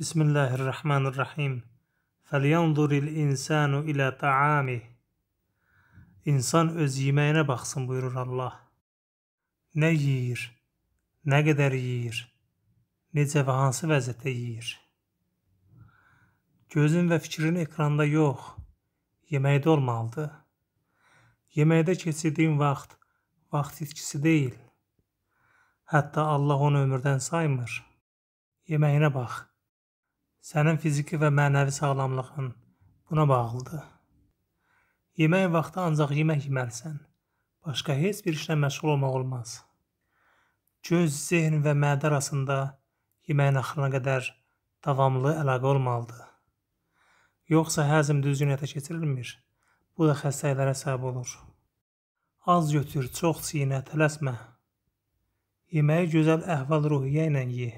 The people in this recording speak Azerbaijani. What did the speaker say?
بسم الله الرحمن الرحيم فلينظر الإنسان إلى طعامه İnsan öz yeməyinə baxsın buyurur Allah. Nə yeyir? Nə qədər yeyir? Necə və hansı vəziyyətdə yeyir? Gözün və fikrin ekranda yox, yeməkdə olmalıdır. Yeməkdə keçirdiyin vaxt vaxt itkisi deyil. Hətta Allah onu ömürdən saymır. Yeməyinə bax sənin fiziki və mənəvi sağlamlığın buna bağlıdır. Yemək vaxtı ancaq yemək yeməlisən. Başqa heç bir işlə məşğul olmaq olmaz. Göz, zehn və mədə arasında yeməyin axırına qədər davamlı əlaqə olmalıdır. Yoxsa həzm düzgün həyata keçirilmir. Bu da xəstəliklərə səbəb olur. Az götür, çox çiynə, tələsmə. Yeməyi gözəl əhval-ruhiyyə ilə ye.